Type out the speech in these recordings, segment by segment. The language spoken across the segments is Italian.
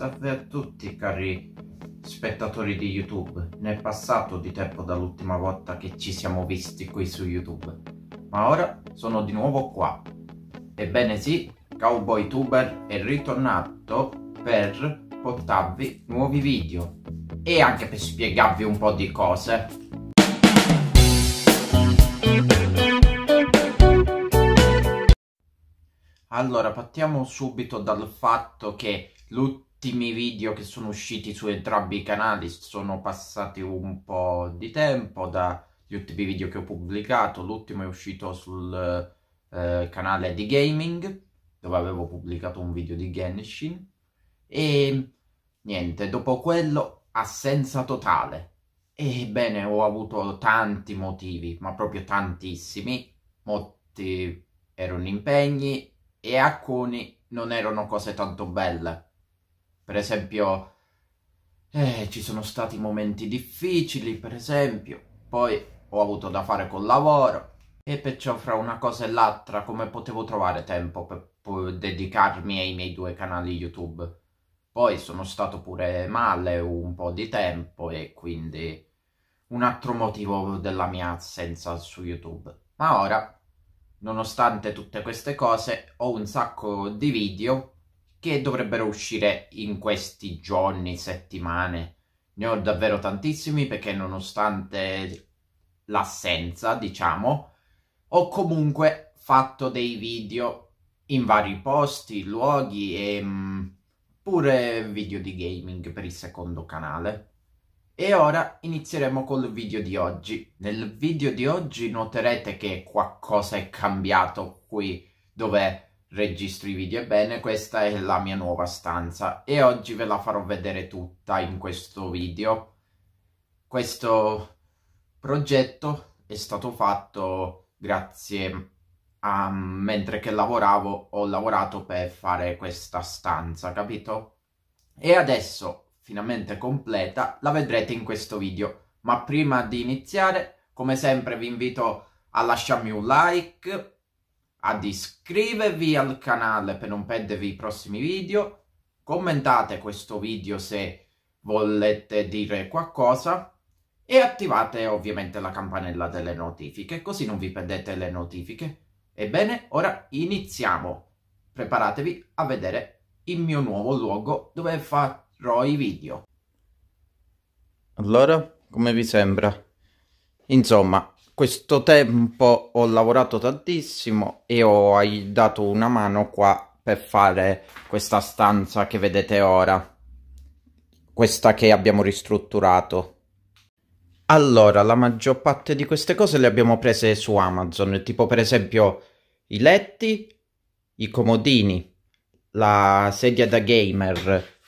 salve a tutti cari spettatori di YouTube. Ne è passato di tempo dall'ultima volta che ci siamo visti qui su YouTube. Ma ora sono di nuovo qua. Ebbene sì, Cowboy Tuber è ritornato per portarvi nuovi video e anche per spiegarvi un po' di cose. Allora, partiamo subito dal fatto che l'ultimo ultimi video che sono usciti su entrambi i canali sono passati un po' di tempo dagli ultimi video che ho pubblicato. L'ultimo è uscito sul eh, canale di gaming, dove avevo pubblicato un video di Genshin. E niente, dopo quello assenza totale. Ebbene, ho avuto tanti motivi, ma proprio tantissimi. Molti erano impegni e alcuni non erano cose tanto belle per esempio, eh, ci sono stati momenti difficili, per esempio, poi ho avuto da fare col lavoro e perciò fra una cosa e l'altra come potevo trovare tempo per, per dedicarmi ai miei due canali YouTube. Poi sono stato pure male un po' di tempo e quindi un altro motivo della mia assenza su YouTube. Ma ora, nonostante tutte queste cose, ho un sacco di video che dovrebbero uscire in questi giorni, settimane. Ne ho davvero tantissimi perché nonostante l'assenza, diciamo, ho comunque fatto dei video in vari posti, luoghi e mm, pure video di gaming per il secondo canale. E ora inizieremo col video di oggi. Nel video di oggi noterete che qualcosa è cambiato qui dove registro i video. bene questa è la mia nuova stanza e oggi ve la farò vedere tutta in questo video. Questo progetto è stato fatto grazie a mentre che lavoravo ho lavorato per fare questa stanza, capito? E adesso, finalmente completa, la vedrete in questo video. Ma prima di iniziare, come sempre vi invito a lasciarmi un like, ad iscrivervi al canale per non perdervi i prossimi video, commentate questo video se volete dire qualcosa e attivate ovviamente la campanella delle notifiche, così non vi perdete le notifiche. Ebbene, ora iniziamo. Preparatevi a vedere il mio nuovo luogo dove farò i video. Allora, come vi sembra? Insomma, questo tempo ho lavorato tantissimo e ho dato una mano qua per fare questa stanza che vedete ora questa che abbiamo ristrutturato allora la maggior parte di queste cose le abbiamo prese su amazon tipo per esempio i letti i comodini la sedia da gamer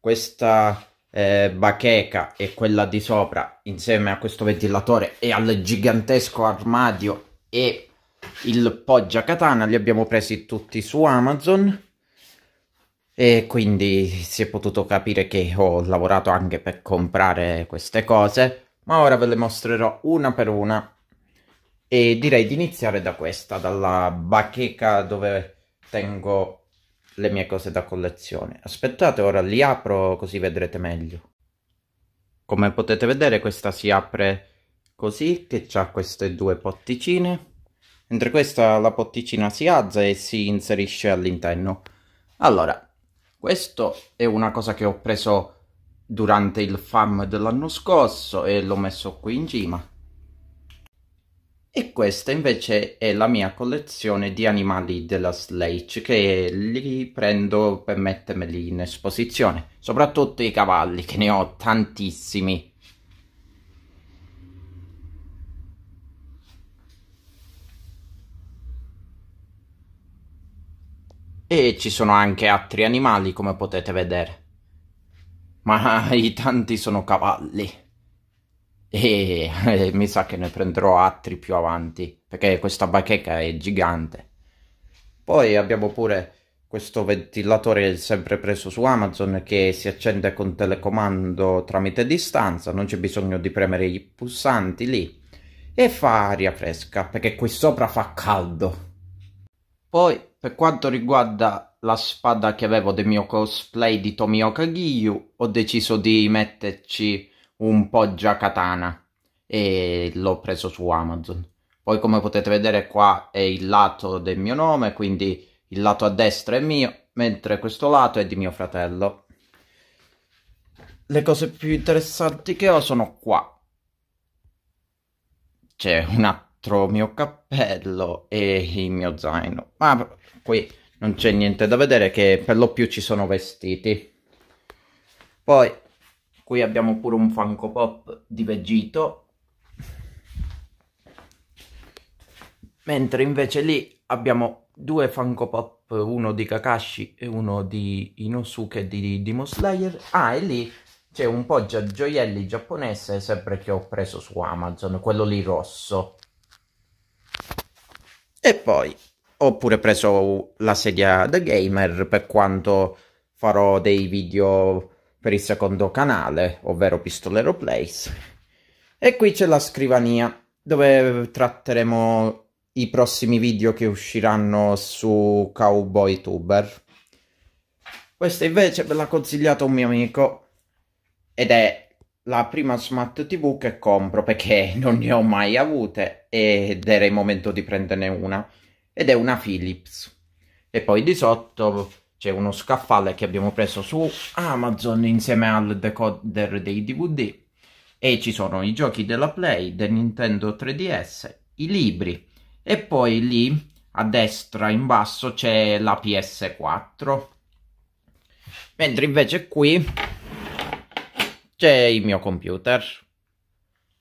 questa eh, bacheca e quella di sopra insieme a questo ventilatore e al gigantesco armadio e il poggia katana li abbiamo presi tutti su Amazon e quindi si è potuto capire che ho lavorato anche per comprare queste cose ma ora ve le mostrerò una per una e direi di iniziare da questa, dalla bacheca dove tengo le mie cose da collezione. Aspettate ora, li apro così vedrete meglio. Come potete vedere questa si apre così, che ha queste due potticine. Mentre questa la potticina si alza e si inserisce all'interno. Allora, questo è una cosa che ho preso durante il FAM dell'anno scorso e l'ho messo qui in cima. E questa invece è la mia collezione di animali della Slate che li prendo per mettermeli in esposizione, soprattutto i cavalli che ne ho tantissimi. E ci sono anche altri animali come potete vedere, ma i tanti sono cavalli e eh, mi sa che ne prenderò altri più avanti perché questa bacheca è gigante. Poi abbiamo pure questo ventilatore sempre preso su Amazon che si accende con telecomando tramite distanza, non c'è bisogno di premere i pulsanti lì e fa aria fresca perché qui sopra fa caldo. Poi per quanto riguarda la spada che avevo del mio cosplay di Tomioka Giyu ho deciso di metterci un poggia katana e l'ho preso su Amazon. Poi come potete vedere qua è il lato del mio nome, quindi il lato a destra è mio, mentre questo lato è di mio fratello. Le cose più interessanti che ho sono qua. C'è un altro mio cappello e il mio zaino. Ma qui non c'è niente da vedere che per lo più ci sono vestiti. Poi Qui abbiamo pure un Funko Pop di Vegito. Mentre invece lì abbiamo due Funko Pop, uno di Kakashi e uno di Inosuke di Demon Slayer. Ah, e lì c'è un po' gioielli giapponese, sempre che ho preso su Amazon, quello lì rosso. E poi ho pure preso la sedia da gamer, per quanto farò dei video per il secondo canale, ovvero Pistolero Place. E qui c'è la scrivania, dove tratteremo i prossimi video che usciranno su Cowboy Tuber. Questa invece ve l'ha consigliato un mio amico ed è la prima smart tv che compro perché non ne ho mai avute ed era il momento di prenderne una ed è una Philips e poi di sotto c'è uno scaffale che abbiamo preso su Amazon insieme al decoder dei DVD e ci sono i giochi della Play, del Nintendo 3DS, i libri e poi lì a destra in basso c'è la PS4 mentre invece qui c'è il mio computer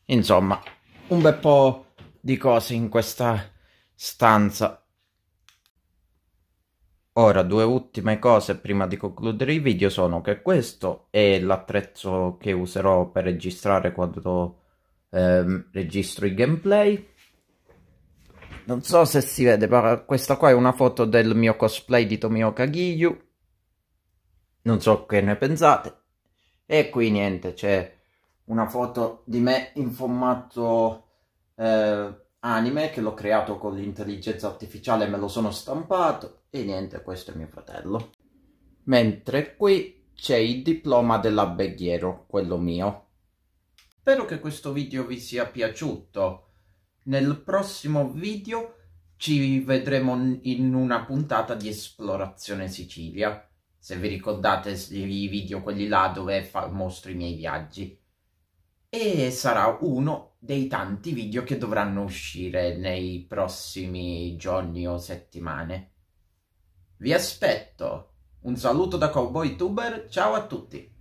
insomma un bel po' di cose in questa stanza Ora, due ultime cose prima di concludere il video sono che questo è l'attrezzo che userò per registrare quando ehm, registro il gameplay. Non so se si vede, ma questa qua è una foto del mio cosplay di Tomio Kagiyu. Non so che ne pensate. E qui niente, c'è una foto di me in formato eh, anime che l'ho creato con l'intelligenza artificiale, me lo sono stampato e niente, questo è mio fratello. Mentre qui c'è il diploma dell'abbeghiero, quello mio. Spero che questo video vi sia piaciuto. Nel prossimo video ci vedremo in una puntata di esplorazione Sicilia. Se vi ricordate i video quelli là dove mostro i miei viaggi. E sarà uno dei tanti video che dovranno uscire nei prossimi giorni o settimane. Vi aspetto! Un saluto da CowboyTuber, ciao a tutti!